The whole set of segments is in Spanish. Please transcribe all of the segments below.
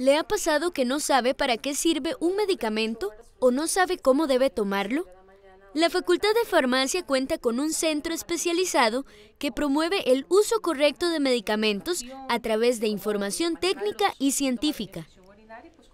¿Le ha pasado que no sabe para qué sirve un medicamento o no sabe cómo debe tomarlo? La Facultad de Farmacia cuenta con un centro especializado que promueve el uso correcto de medicamentos a través de información técnica y científica.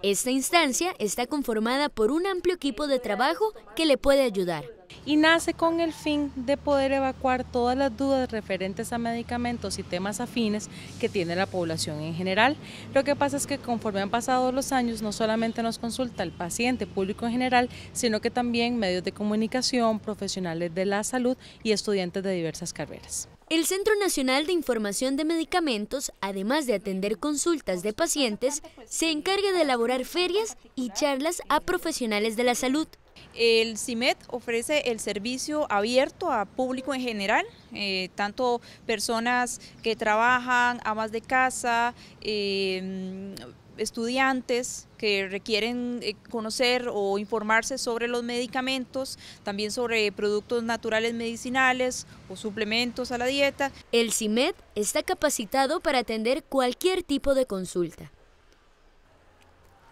Esta instancia está conformada por un amplio equipo de trabajo que le puede ayudar. Y nace con el fin de poder evacuar todas las dudas referentes a medicamentos y temas afines que tiene la población en general. Lo que pasa es que conforme han pasado los años, no solamente nos consulta el paciente, público en general, sino que también medios de comunicación, profesionales de la salud y estudiantes de diversas carreras. El Centro Nacional de Información de Medicamentos, además de atender consultas de pacientes, se encarga de elaborar ferias y charlas a profesionales de la salud. El CIMED ofrece el servicio abierto a público en general, eh, tanto personas que trabajan, amas de casa, eh, estudiantes que requieren eh, conocer o informarse sobre los medicamentos, también sobre productos naturales medicinales o suplementos a la dieta. El CIMED está capacitado para atender cualquier tipo de consulta.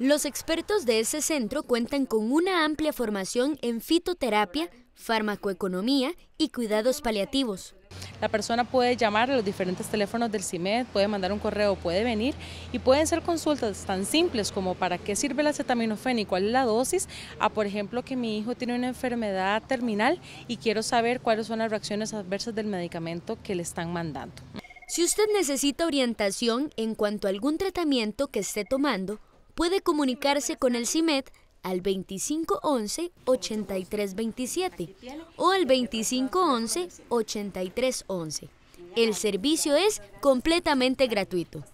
Los expertos de ese centro cuentan con una amplia formación en fitoterapia, farmacoeconomía y cuidados paliativos. La persona puede llamar a los diferentes teléfonos del CIMED, puede mandar un correo, puede venir y pueden ser consultas tan simples como para qué sirve el acetaminofén y cuál es la dosis, a por ejemplo que mi hijo tiene una enfermedad terminal y quiero saber cuáles son las reacciones adversas del medicamento que le están mandando. Si usted necesita orientación en cuanto a algún tratamiento que esté tomando, puede comunicarse con el CIMET al 2511-8327 o al 2511-8311. El servicio es completamente gratuito.